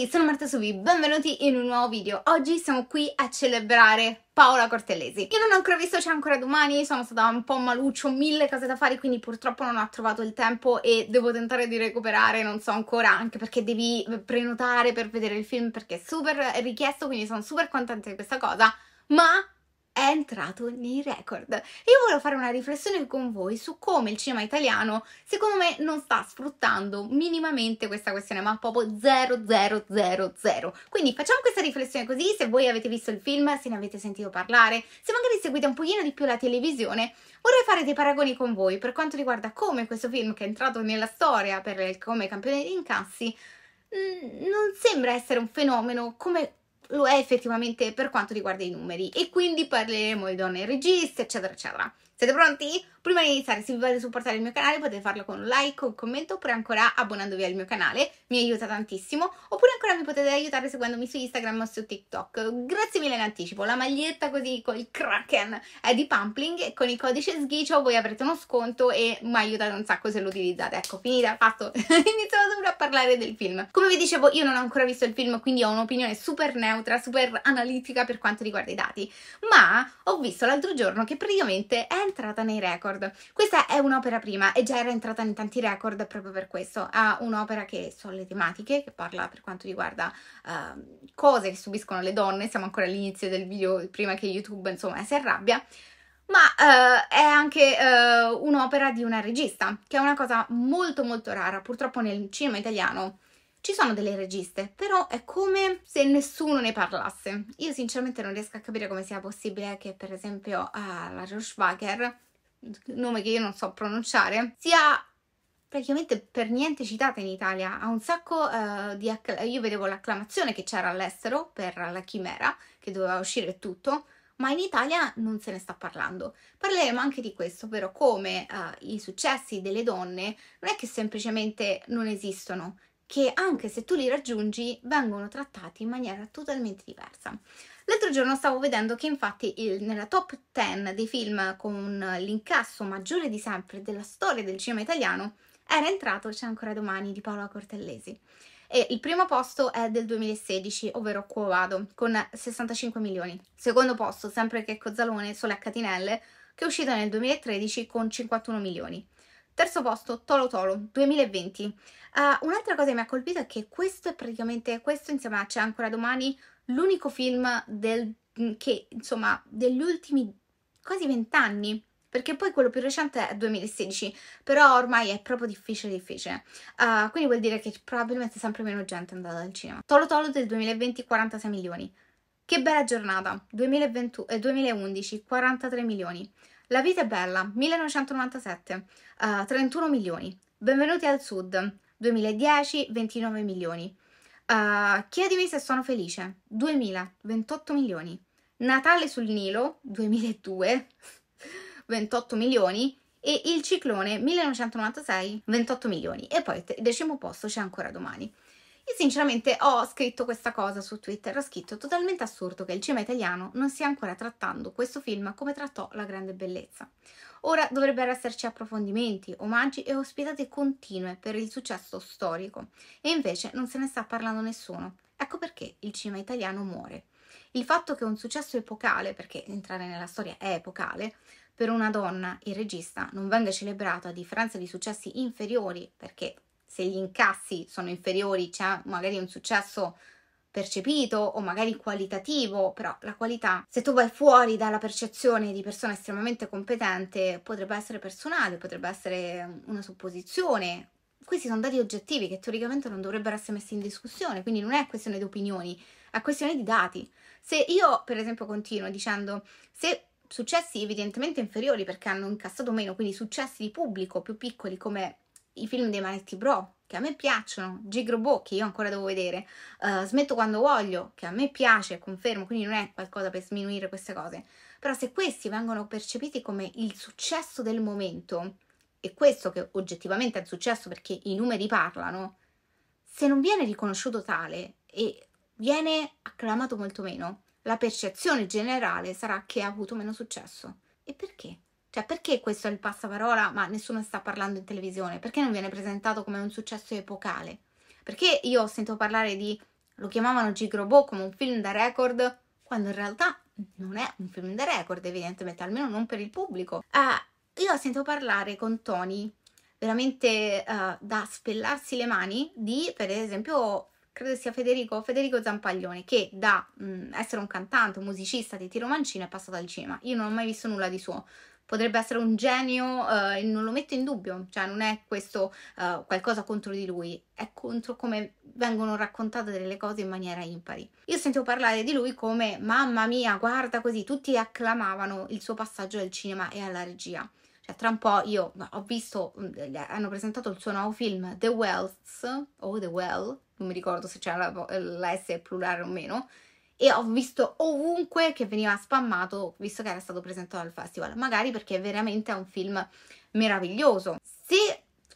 tutti, sono Marta Subi, benvenuti in un nuovo video. Oggi siamo qui a celebrare Paola Cortellesi. Io non ho ancora visto C'è ancora domani, sono stata un po' maluccio, mille cose da fare, quindi purtroppo non ho trovato il tempo e devo tentare di recuperare, non so ancora, anche perché devi prenotare per vedere il film perché è super richiesto, quindi sono super contenta di questa cosa, ma è entrato nei record. Io volevo fare una riflessione con voi su come il cinema italiano, secondo me, non sta sfruttando minimamente questa questione, ma proprio 0000. Quindi facciamo questa riflessione così, se voi avete visto il film, se ne avete sentito parlare, se magari seguite un pochino di più la televisione, vorrei fare dei paragoni con voi per quanto riguarda come questo film che è entrato nella storia per, come campione di incassi mm, non sembra essere un fenomeno come lo è effettivamente per quanto riguarda i numeri e quindi parleremo di donne registe, eccetera, eccetera. Siete pronti? Prima di iniziare, se vi volete supportare il mio canale, potete farlo con un like, un commento, oppure ancora abbonandovi al mio canale, mi aiuta tantissimo, oppure ancora mi potete aiutare seguendomi su Instagram o su TikTok. Grazie mille in anticipo, la maglietta così con il Kraken è di Pumpling e con il codice sghicio voi avrete uno sconto e mi aiutate un sacco se lo utilizzate. Ecco, finita, fatto, iniziamo solo a parlare del film. Come vi dicevo, io non ho ancora visto il film, quindi ho un'opinione super neutra, super analitica per quanto riguarda i dati, ma ho visto l'altro giorno che praticamente è entrata nei record record. Questa è un'opera prima e già era entrata in tanti record proprio per questo. Ha un'opera che sono le tematiche, che parla per quanto riguarda uh, cose che subiscono le donne. Siamo ancora all'inizio del video, prima che YouTube insomma si arrabbia ma uh, è anche uh, un'opera di una regista, che è una cosa molto molto rara. Purtroppo nel cinema italiano ci sono delle registe, però è come se nessuno ne parlasse. Io sinceramente non riesco a capire come sia possibile che per esempio uh, la Roschwager nome che io non so pronunciare, sia praticamente per niente citata in Italia. Ha un sacco uh, di... io vedevo l'acclamazione che c'era all'estero per la chimera, che doveva uscire tutto, ma in Italia non se ne sta parlando. Parleremo anche di questo, ovvero come uh, i successi delle donne non è che semplicemente non esistono, che anche se tu li raggiungi vengono trattati in maniera totalmente diversa. L'altro giorno stavo vedendo che infatti il, nella top 10 dei film con l'incasso maggiore di sempre della storia del cinema italiano era entrato C'è ancora domani di Paola Cortellesi e il primo posto è del 2016, ovvero Quo Vado, con 65 milioni. Secondo posto, sempre che Cozzalone, Sole a Catinelle, che è uscito nel 2013 con 51 milioni. Terzo posto, Tolo Tolo 2020. Uh, eh, un'altra cosa che mi ha colpito è che questo è praticamente, questo insieme a C'è ancora domani, l'unico film del, mm, che, insomma, degli ultimi quasi vent'anni perché poi quello più recente è 2016, però ormai è proprio difficile difficile, uh, quindi vuol dire che probabilmente sempre meno gente è andata al cinema. Tolo Tolo del 2020 46 milioni, che bella giornata, 2020, eh, 2011 43 milioni, la vita è bella, 1997, uh, 31 milioni. Benvenuti al Sud, 2010, 29 milioni. Uh, chiedimi se sono felice, 2000, 28 milioni. Natale sul Nilo, 2002, 28 milioni. E il ciclone, 1996, 28 milioni. E poi, decimo posto, c'è ancora domani. Io sinceramente ho scritto questa cosa su Twitter, ho scritto totalmente assurdo che il cinema italiano non stia ancora trattando questo film come trattò La Grande Bellezza. Ora dovrebbero esserci approfondimenti, omaggi e ospitate continue per il successo storico e invece non se ne sta parlando nessuno. Ecco perché il cinema italiano muore. Il fatto che un successo epocale, perché entrare nella storia è epocale, per una donna, il regista, non venga celebrato a differenza di successi inferiori, perché se gli incassi sono inferiori c'è magari un successo percepito o magari qualitativo, però la qualità, se tu vai fuori dalla percezione di persona estremamente competente, potrebbe essere personale, potrebbe essere una supposizione. Questi sono dati oggettivi che teoricamente non dovrebbero essere messi in discussione, quindi non è questione di opinioni, è questione di dati. Se io, per esempio, continuo dicendo se successi evidentemente inferiori perché hanno incassato meno, quindi successi di pubblico più piccoli come i film dei Mighty Bro, che a me piacciono, Gig Robot, che io ancora devo vedere, uh, Smetto quando voglio, che a me piace, confermo, quindi non è qualcosa per sminuire queste cose, però se questi vengono percepiti come il successo del momento, e questo che oggettivamente è il successo perché i numeri parlano, se non viene riconosciuto tale e viene acclamato molto meno, la percezione generale sarà che ha avuto meno successo. E perché? Cioè, perché questo è il passaparola, ma nessuno sta parlando in televisione? Perché non viene presentato come un successo epocale? Perché io ho sentito parlare di lo chiamavano Gigrobot come un film da record, quando in realtà non è un film da record, evidentemente, almeno non per il pubblico. Uh, io ho sentito parlare con Tony, veramente uh, da spellarsi le mani, di, per esempio, credo sia Federico, Federico Zampaglione, che da mh, mm, essere un cantante, un musicista di tiro mancino è passato al cinema. Io non ho mai visto nulla di suo, potrebbe essere un genio eh, e non lo metto in dubbio, cioè non è questo eh, qualcosa contro di lui, è contro come vengono raccontate delle cose in maniera impari. Io sentivo parlare di lui come mamma mia, guarda così, tutti acclamavano il suo passaggio al cinema e alla regia. Cioè, tra un po' io ho visto, mm, hanno presentato il suo nuovo film The Wells o The Well, non mi ricordo se c'era la, la S plurale o meno, e ho visto ovunque che veniva spammato visto che era stato presentato al festival, magari perché veramente è un film meraviglioso. Se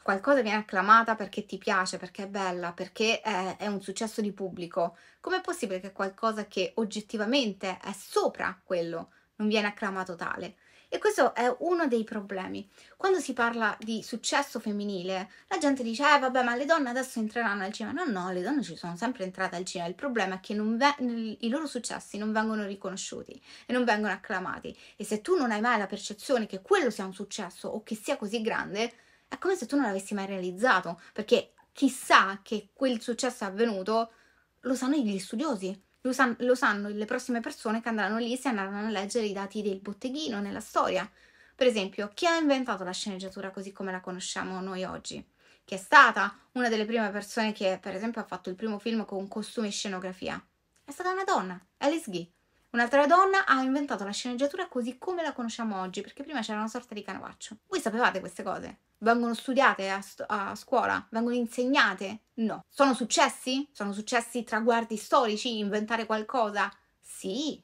qualcosa viene acclamata perché ti piace, perché è bella, perché è, è un successo di pubblico, com'è possibile che qualcosa che oggettivamente è sopra quello non viene acclamato tale? E questo è uno dei problemi. Quando si parla di successo femminile, la gente dice, eh vabbè, ma le donne adesso entreranno al cinema. No, no, le donne ci sono sempre entrate al cinema. Il problema è che ve- i loro successi non vengono riconosciuti e non vengono acclamati. E se tu non hai mai la percezione che quello sia un successo o che sia così grande, è come se tu non l'avessi mai realizzato, perché chissà che quel successo è avvenuto, lo sanno gli studiosi, lo, san- lo sanno le prossime persone che andranno lì se andranno a leggere i dati del botteghino nella storia. Per esempio, chi ha inventato la sceneggiatura così come la conosciamo noi oggi? Chi è stata una delle prime persone che, per esempio, ha fatto il primo film con costumi e scenografia? È stata una donna, Alice Guy. Un'altra donna ha inventato la sceneggiatura così come la conosciamo oggi, perché prima c'era una sorta di canovaccio. Voi sapevate queste cose? Vengono studiate a, a scuola? Vengono insegnate? No. Sono successi? Sono successi traguardi storici? Inventare qualcosa? Sì.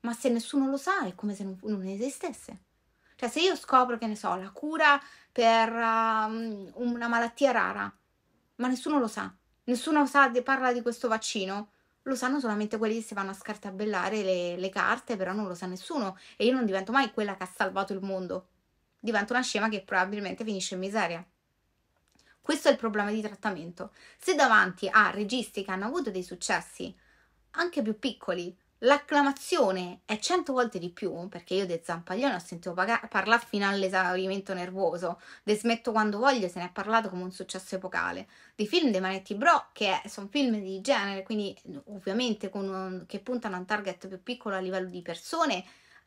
Ma se nessuno lo sa è come se non, non esistesse. Cioè, se io scopro, che ne so, la cura per um, una malattia rara, ma nessuno lo sa, nessuno sa, parla di questo vaccino, lo sanno solamente quelli che si vanno a scartabellare le, le carte, però non lo sa nessuno e io non divento mai quella che ha salvato il mondo. Divento una scema che probabilmente finisce in miseria. Questo è il problema di trattamento. Se davanti a registi che hanno avuto dei successi, anche più piccoli, L'acclamazione è cento volte di più, perché io De Zampaglione ho sentito parlare fino all'esaurimento nervoso, de Smetto quando voglio se ne è parlato come un successo epocale, di film dei Manetti Bro, che sono film di genere, quindi ovviamente un, che puntano a un target più piccolo a livello di persone,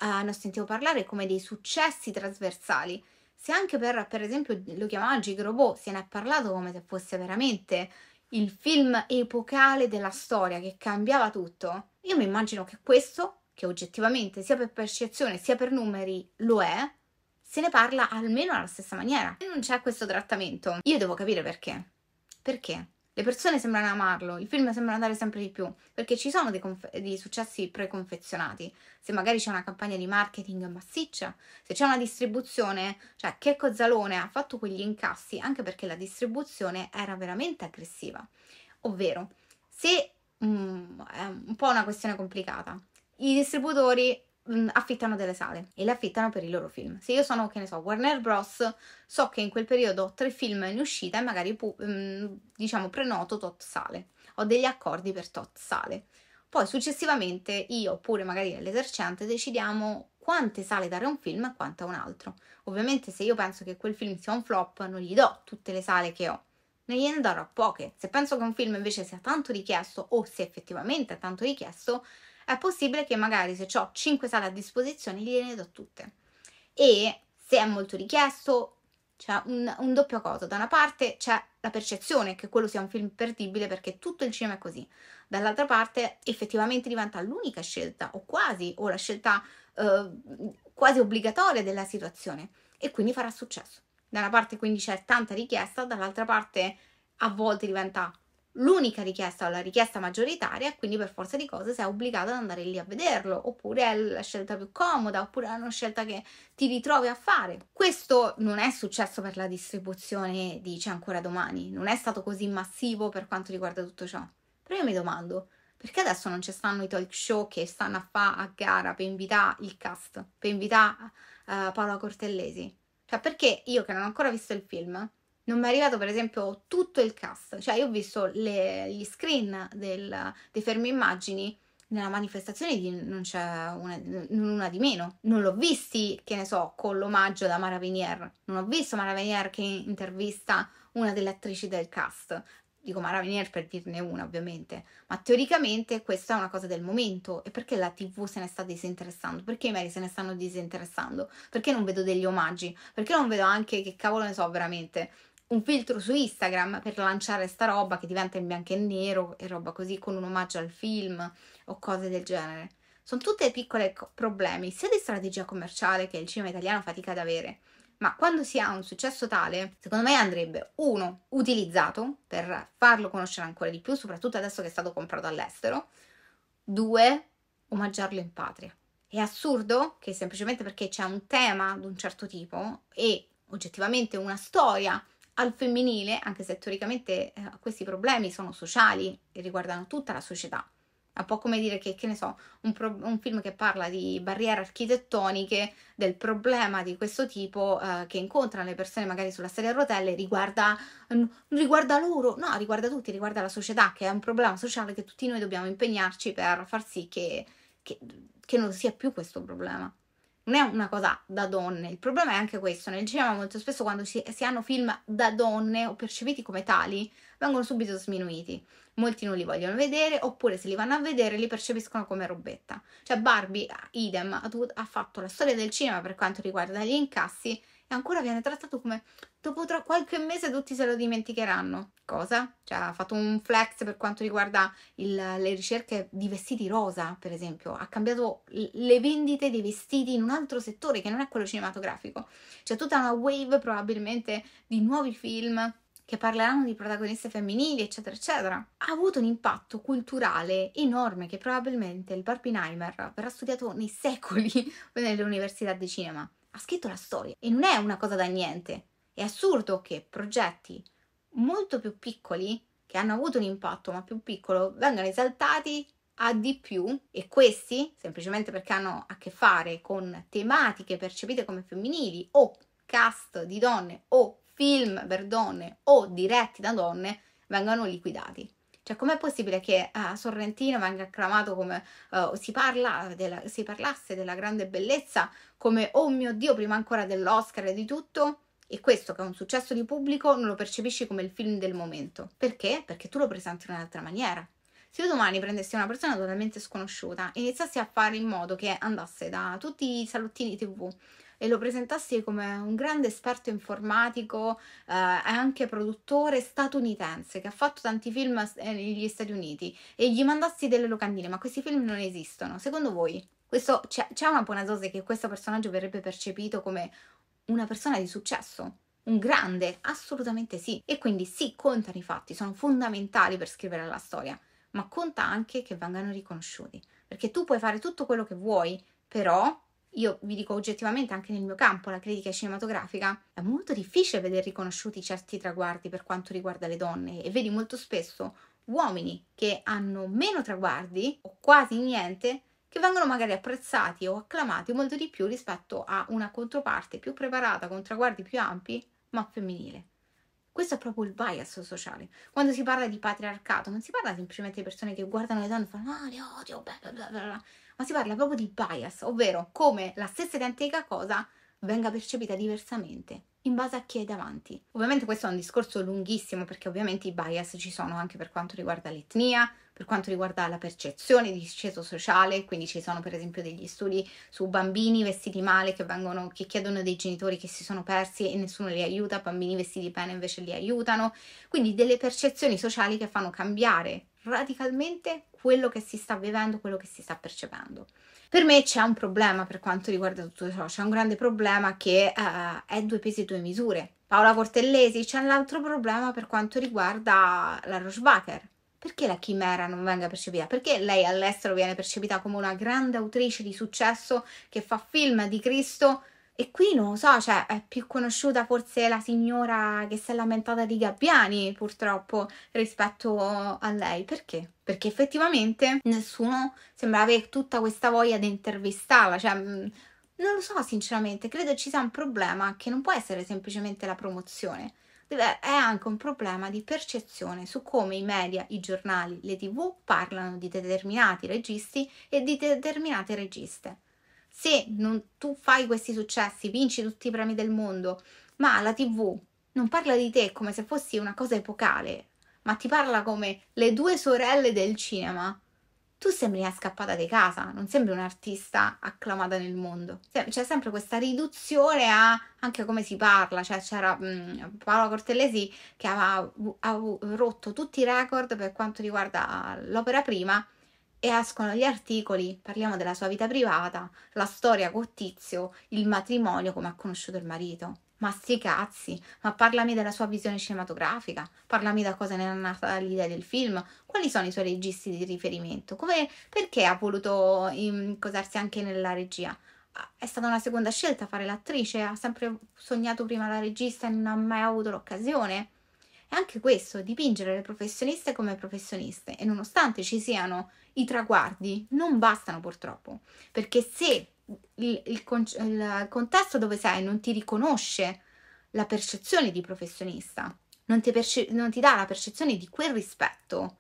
eh, ne ho sentito parlare come dei successi trasversali. Se anche per, per esempio, lo chiamava Gigrobot, se ne è parlato come se fosse veramente il film epocale della storia che cambiava tutto io mi immagino che questo, che oggettivamente sia per percezione sia per numeri lo è, se ne parla almeno alla stessa maniera. E non c'è questo trattamento. Io devo capire perché. Perché? Le persone sembrano amarlo, il film sembra andare sempre di più, perché ci sono dei, dei successi preconfezionati. Se magari c'è una campagna di marketing massiccia, se c'è una distribuzione, cioè Checco Zalone ha fatto quegli incassi anche perché la distribuzione era veramente aggressiva. Ovvero, se Mm, è un po' una questione complicata. I distributori mm, affittano delle sale e le affittano per i loro film. Se io sono, che ne so, Warner Bros., so che in quel periodo ho tre film in uscita e magari mm, diciamo prenoto tot sale. Ho degli accordi per tot sale. Poi successivamente io oppure magari l'esercente decidiamo quante sale dare a un film e quante a un altro. Ovviamente se io penso che quel film sia un flop non gli do tutte le sale che ho ne gliene darò poche. Se penso che un film invece sia tanto richiesto o se effettivamente è tanto richiesto, è possibile che magari se ho 5 sale a disposizione gliene do tutte. E se è molto richiesto, c'è un, un doppio coso. Da una parte c'è la percezione che quello sia un film perdibile perché tutto il cinema è così. Dall'altra parte effettivamente diventa l'unica scelta o quasi, o la scelta eh, quasi obbligatoria della situazione e quindi farà successo. Da una parte quindi c'è tanta richiesta, dall'altra parte a volte diventa l'unica richiesta o la richiesta maggioritaria, quindi per forza di cose sei obbligato ad andare lì a vederlo, oppure è la scelta più comoda, oppure è una scelta che ti ritrovi a fare. Questo non è successo per la distribuzione di C'è ancora domani, non è stato così massivo per quanto riguarda tutto ciò. Però io mi domando, perché adesso non ci stanno i talk show che stanno a fare a gara per invitare il cast, per invitare uh, Paola Cortellesi? Cioè, perché io che non ho ancora visto il film, non mi è arrivato per esempio tutto il cast, cioè io ho visto le, gli screen del, dei fermi immagini nella manifestazione di, non c'è una, una, di meno, non l'ho visti, che ne so, con l'omaggio da Mara Venier, non ho visto Mara Venier che intervista una delle attrici del cast, dico Mara per dirne una ovviamente, ma teoricamente questa è una cosa del momento e perché la TV se ne sta disinteressando? Perché i meri se ne stanno disinteressando? Perché non vedo degli omaggi? Perché non vedo anche, che cavolo ne so veramente, un filtro su Instagram per lanciare sta roba che diventa in bianco e nero e roba così con un omaggio al film o cose del genere? Sono tutte piccole problemi, sia di strategia commerciale che il cinema italiano fatica ad avere, ma quando si ha un successo tale, secondo me andrebbe uno utilizzato per farlo conoscere ancora di più, soprattutto adesso che è stato comprato all'estero, due omaggiarlo in patria. È assurdo che semplicemente perché c'è un tema di un certo tipo e oggettivamente una storia al femminile, anche se teoricamente eh, questi problemi sono sociali e riguardano tutta la società, è un po' come dire che, che ne so, un, pro- un film che parla di barriere architettoniche, del problema di questo tipo eh, che incontrano le persone magari sulla serie a rotelle, riguarda, riguarda loro, no, riguarda tutti, riguarda la società, che è un problema sociale che tutti noi dobbiamo impegnarci per far sì che, che, che non sia più questo problema non è una cosa da donne, il problema è anche questo, nel cinema molto spesso quando si, si hanno film da donne o percepiti come tali, vengono subito sminuiti, molti non li vogliono vedere oppure se li vanno a vedere li percepiscono come robetta, cioè Barbie idem ha, ha fatto la storia del cinema per quanto riguarda gli incassi e ancora viene trattato come dopo tra qualche mese tutti se lo dimenticheranno. Cosa? Cioè ha fatto un flex per quanto riguarda il, le ricerche di vestiti rosa, per esempio, ha cambiato le vendite dei vestiti in un altro settore che non è quello cinematografico. C'è tutta una wave probabilmente di nuovi film che parleranno di protagoniste femminili, eccetera, eccetera, ha avuto un impatto culturale enorme che probabilmente il Barbenheimer verrà studiato nei secoli nelle università di cinema ha scritto la storia e non è una cosa da niente. È assurdo che progetti molto più piccoli, che hanno avuto un impatto ma più piccolo, vengano esaltati a di più e questi, semplicemente perché hanno a che fare con tematiche percepite come femminili o cast di donne o film per donne o diretti da donne, vengano liquidati. Cioè, com'è possibile che a ah, Sorrentino venga acclamato come uh, si, parla della, si parlasse della grande bellezza come oh mio Dio, prima ancora dell'Oscar e di tutto? E questo che è un successo di pubblico non lo percepisci come il film del momento. Perché? Perché tu lo presenti in un'altra maniera. Se io domani prendessi una persona totalmente sconosciuta e iniziassi a fare in modo che andasse da tutti i salottini tv e lo presentassi come un grande esperto informatico eh, e eh, anche produttore statunitense che ha fatto tanti film eh, negli Stati Uniti e gli mandassi delle locandine, ma questi film non esistono. Secondo voi questo, c'è, c'è una buona dose che questo personaggio verrebbe percepito come una persona di successo? Un grande? Assolutamente sì. E quindi sì, contano i fatti, sono fondamentali per scrivere la storia, ma conta anche che vengano riconosciuti. Perché tu puoi fare tutto quello che vuoi, però io vi dico oggettivamente anche nel mio campo, la critica cinematografica, è molto difficile vedere riconosciuti certi traguardi per quanto riguarda le donne e vedi molto spesso uomini che hanno meno traguardi o quasi niente che vengono magari apprezzati o acclamati molto di più rispetto a una controparte più preparata con traguardi più ampi ma femminile. Questo è proprio il bias sociale. Quando si parla di patriarcato, non si parla semplicemente di persone che guardano le donne e fanno: Ah, le odio, bla bla bla. bla ma si parla proprio di bias, ovvero come la stessa identica cosa venga percepita diversamente in base a chi è davanti. Ovviamente questo è un discorso lunghissimo perché ovviamente i bias ci sono anche per quanto riguarda l'etnia, per quanto riguarda la percezione di sceso sociale, quindi ci sono per esempio degli studi su bambini vestiti male che, vengono, che chiedono dei genitori che si sono persi e nessuno li aiuta, bambini vestiti bene invece li aiutano, quindi delle percezioni sociali che fanno cambiare radicalmente quello che si sta vivendo, quello che si sta percependo. Per me c'è un problema per quanto riguarda tutto ciò, c'è un grande problema che uh, è due pesi e due misure. Paola Cortellesi, c'è un altro problema per quanto riguarda la Rochebacher. Perché la chimera non venga percepita? Perché lei all'estero viene percepita come una grande autrice di successo che fa film di Cristo e qui non lo so, cioè è più conosciuta forse la signora che si è lamentata di Gabbiani, purtroppo, rispetto a lei. Perché? Perché effettivamente nessuno sembrava avere tutta questa voglia di intervistarla, cioè mm, non lo so sinceramente, credo ci sia un problema che non può essere semplicemente la promozione. È anche un problema di percezione su come i media, i giornali, le tv parlano di determinati registi e di determinate registe se non, tu fai questi successi, vinci tutti i premi del mondo, ma la TV non parla di te come se fossi una cosa epocale, ma ti parla come le due sorelle del cinema, tu sembri una scappata di casa, non sembri un'artista acclamata nel mondo. C'è sempre questa riduzione a anche come si parla, cioè c'era mm, Paola Cortellesi che aveva, aveva rotto tutti i record per quanto riguarda l'opera prima e escono gli articoli, parliamo della sua vita privata, la storia con Tizio, il matrimonio, come ha conosciuto il marito. Ma sti cazzi, ma parlami della sua visione cinematografica, parlami da cosa ne è nata l'idea del film, quali sono i suoi registi di riferimento, come, perché ha voluto ehm, incosarsi anche nella regia. Ah, è stata una seconda scelta fare l'attrice, ha sempre sognato prima la regista e non ha mai avuto l'occasione. E anche questo, dipingere le professioniste come professioniste, e nonostante ci siano i traguardi non bastano purtroppo, perché se il, il, il contesto dove sei non ti riconosce la percezione di professionista, non ti, perce- non ti dà la percezione di quel rispetto,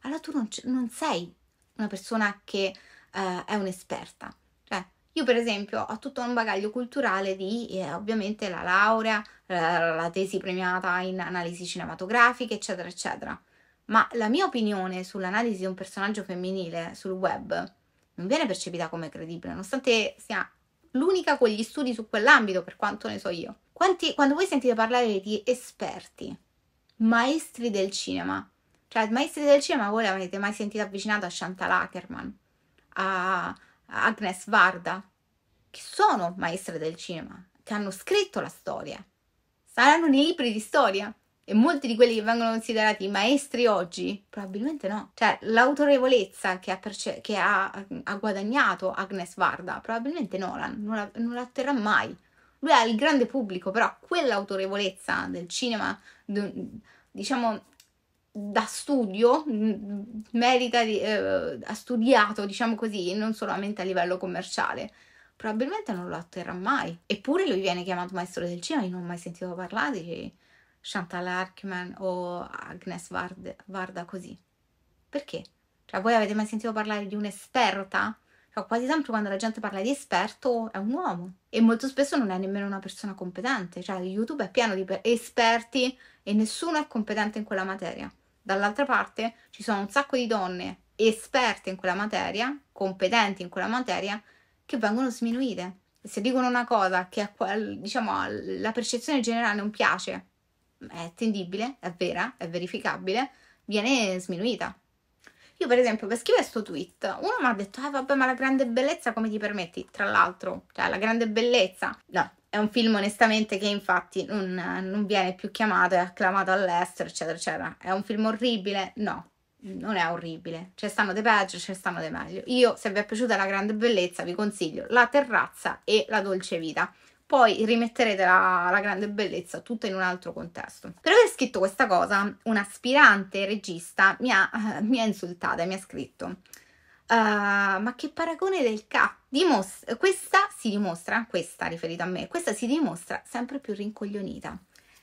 allora tu non, non sei una persona che eh, è un'esperta. Cioè, io per esempio ho tutto un bagaglio culturale di eh, ovviamente la laurea, la, eh, la tesi premiata in analisi cinematografiche, eccetera, eccetera ma la mia opinione sull'analisi di un personaggio femminile sul web non viene percepita come credibile, nonostante sia l'unica con gli studi su quell'ambito, per quanto ne so io. Quanti, quando voi sentite parlare di esperti, maestri del cinema, cioè maestri del cinema voi l'avete mai sentito avvicinato a Chantal Ackerman, a Agnes Varda, che sono maestre del cinema, che hanno scritto la storia, saranno nei libri di storia, e molti di quelli che vengono considerati maestri oggi, probabilmente no. Cioè, l'autorevolezza che ha, perce- che ha, ha guadagnato Agnes Varda, probabilmente Nolan non la, non la otterrà mai. Lui ha il grande pubblico, però quell'autorevolezza del cinema, diciamo, da studio, merita di, eh, ha studiato, diciamo così, non solamente a livello commerciale probabilmente non lo otterrà mai. Eppure lui viene chiamato maestro del cinema, io non ho mai sentito parlare di, Chantal Arkman o Agnes Varda, Varda così? Perché? Cioè, voi avete mai sentito parlare di un'esperta? Cioè, quasi sempre quando la gente parla di esperto è un uomo e molto spesso non è nemmeno una persona competente. Cioè, YouTube è pieno di esperti e nessuno è competente in quella materia. Dall'altra parte ci sono un sacco di donne esperte in quella materia, competenti in quella materia, che vengono sminuite. Se dicono una cosa che diciamo, alla percezione generale non piace è attendibile, è vera, è verificabile, viene sminuita. Io per esempio per scrivere questo tweet, uno mi ha detto, ah vabbè ma la grande bellezza come ti permetti? Tra l'altro, cioè la grande bellezza, no, è un film onestamente che infatti non, non viene più chiamato, è acclamato all'estero, eccetera, eccetera. È un film orribile? No, non è orribile. Ce ne stanno dei peggio, ce ne stanno dei meglio. Io, se vi è piaciuta la grande bellezza, vi consiglio La terrazza e La dolce vita poi rimetterete la, la grande bellezza tutta in un altro contesto. Per aver scritto questa cosa, un aspirante regista mi ha, uh, mi ha insultata e mi ha scritto. Uh, ma che paragone del K! Dimostra, questa si dimostra, questa riferita a me, questa si dimostra sempre più rincoglionita.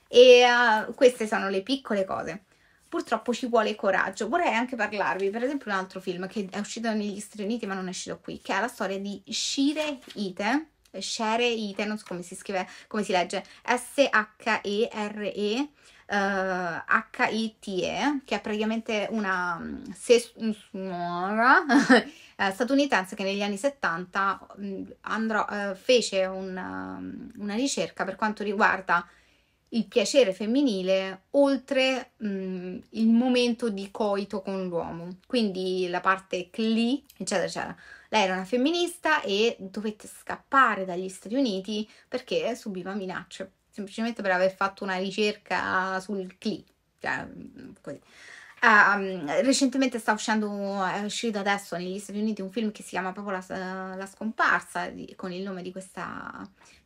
E uh, queste sono le piccole cose. Purtroppo ci vuole coraggio. Vorrei anche parlarvi, per esempio, di un altro film che è uscito negli Stati Uniti ma non è uscito qui, che è la storia di Shire Ite, Shere-ite, non so come si scrive, come si legge, S-H-E-R-E, uh, eh, H-I-T-E, che è praticamente una mm, suora eh, statunitense che negli anni 70 mm, andrò, uh, fece un, mm, una ricerca per quanto riguarda il piacere femminile oltre mh, il momento di coito con l'uomo, quindi la parte cli, eccetera, eccetera. Lei era una femminista e dovette scappare dagli Stati Uniti perché subiva minacce, semplicemente per aver fatto una ricerca sul CLI. Cioè, mm, così. Um, recentemente sta uscendo, è uscito adesso negli Stati Uniti un film che si chiama proprio La, la scomparsa, di, con il nome di questa,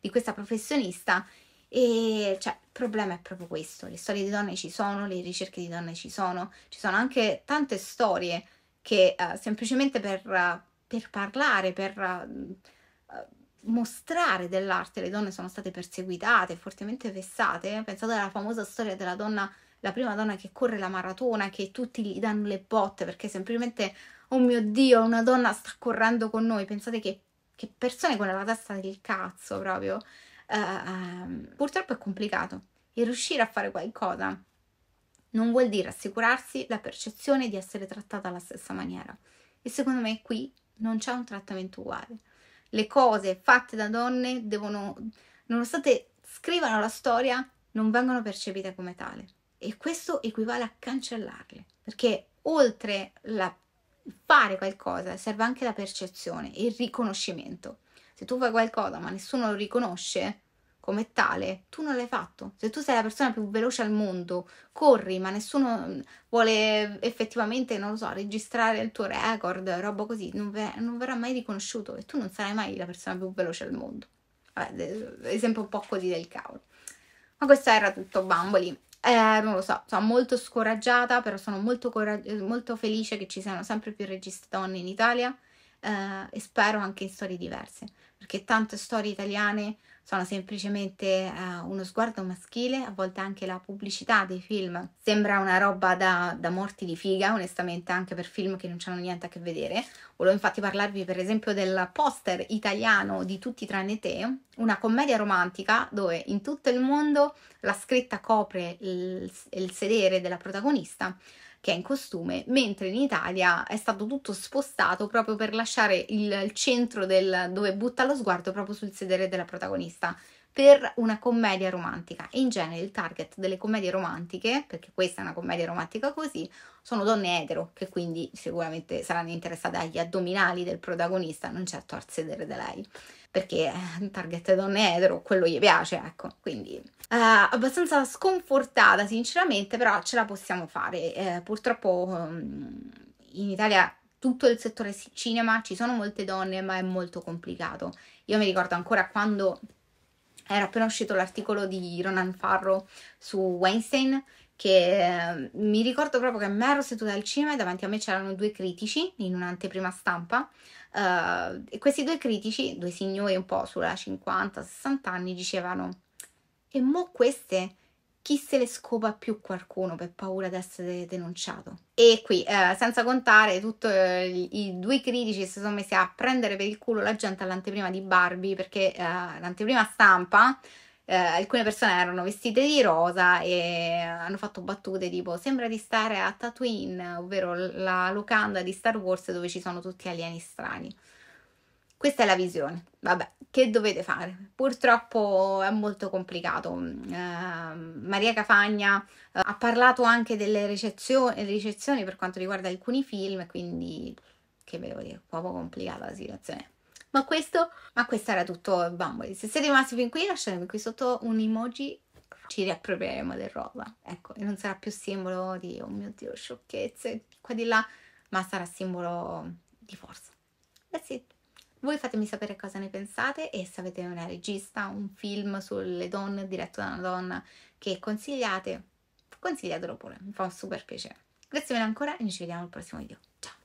di questa professionista. E cioè, il problema è proprio questo: le storie di donne ci sono, le ricerche di donne ci sono, ci sono anche tante storie che uh, semplicemente per. Uh, per parlare, per eh, mostrare dell'arte, le donne sono state perseguitate, fortemente vessate. Pensate alla famosa storia della donna, la prima donna che corre la maratona, che tutti gli danno le botte perché semplicemente, oh mio Dio, una donna sta correndo con noi. Pensate che, che persone con la testa del cazzo proprio. Uh, um, purtroppo è complicato e riuscire a fare qualcosa non vuol dire assicurarsi la percezione di essere trattata alla stessa maniera. E secondo me qui non c'è un trattamento uguale. Le cose fatte da donne devono, nonostante scrivano la storia, non vengono percepite come tale. E questo equivale a cancellarle, perché oltre la fare qualcosa serve anche la percezione e il riconoscimento. Se tu fai qualcosa ma nessuno lo riconosce, come tale, tu non l'hai fatto. Se tu sei la persona più veloce al mondo, corri, ma nessuno mm, vuole effettivamente, non lo so, registrare il tuo record, roba così, non, ver- non verrà mai riconosciuto e tu non sarai mai la persona più veloce al mondo. Vabbè, esempio un po' così del cavolo. Ma questo era tutto, bamboli. Eh, non lo so, sono molto scoraggiata, però sono molto, corag- molto felice che ci siano sempre più registe donne in Italia eh, e spero anche in storie diverse, perché tante storie italiane sono semplicemente uh, uno sguardo maschile, a volte anche la pubblicità dei film sembra una roba da, da morti di figa, onestamente anche per film che non hanno niente a che vedere. Volevo infatti parlarvi per esempio del poster italiano di Tutti tranne te, una commedia romantica dove in tutto il mondo la scritta copre il, il sedere della protagonista che è in costume, mentre in Italia è stato tutto spostato proprio per lasciare il, centro del, dove butta lo sguardo proprio sul sedere della protagonista per una commedia romantica. E in genere il target delle commedie romantiche, perché questa è una commedia romantica così, sono donne etero, che quindi sicuramente saranno interessate agli addominali del protagonista, non certo al sedere da lei perché il eh, target è donne etero, quello gli piace, ecco, quindi eh, abbastanza sconfortata sinceramente, però ce la possiamo fare. Eh, purtroppo ehm, in Italia tutto il settore cinema ci sono molte donne, ma è molto complicato. Io mi ricordo ancora quando era appena uscito l'articolo di Ronan Farrow su Weinstein che ehm, mi ricordo proprio che mi ero seduta al cinema e davanti a me c'erano due critici in un'anteprima stampa uh, e questi due critici, due signori un po' sulla 50-60 anni, dicevano e mo queste chi se le scopa più qualcuno per paura di essere denunciato. E qui, eh, senza contare tutti eh, i due critici si sono messi a prendere per il culo la gente all'anteprima di Barbie, perché eh, l'anteprima stampa eh, alcune persone erano vestite di rosa e hanno fatto battute tipo sembra di stare a Tatooine, ovvero la locanda di Star Wars dove ci sono tutti alieni strani. Questa è la visione. Vabbè, che dovete fare? Purtroppo è molto complicato. Eh, Maria Cafagna eh, ha parlato anche delle ricezioni, ricezioni per quanto riguarda alcuni film, quindi che ve devo dire, un po' complicata la situazione. Ma questo, ma questo era tutto, bamboli. Se siete rimasti fin qui, lasciatemi qui sotto un emoji ci riappropriamo del rosa. Ecco, e non sarà più simbolo di, oh mio Dio, sciocchezze, qua di là, ma sarà simbolo di forza. That's it. Voi fatemi sapere cosa ne pensate e se avete una regista, un film sulle donne diretto da una donna che consigliate, consigliatelo pure, mi fa un super piacere. Grazie mille ancora e ci vediamo al prossimo video. Ciao!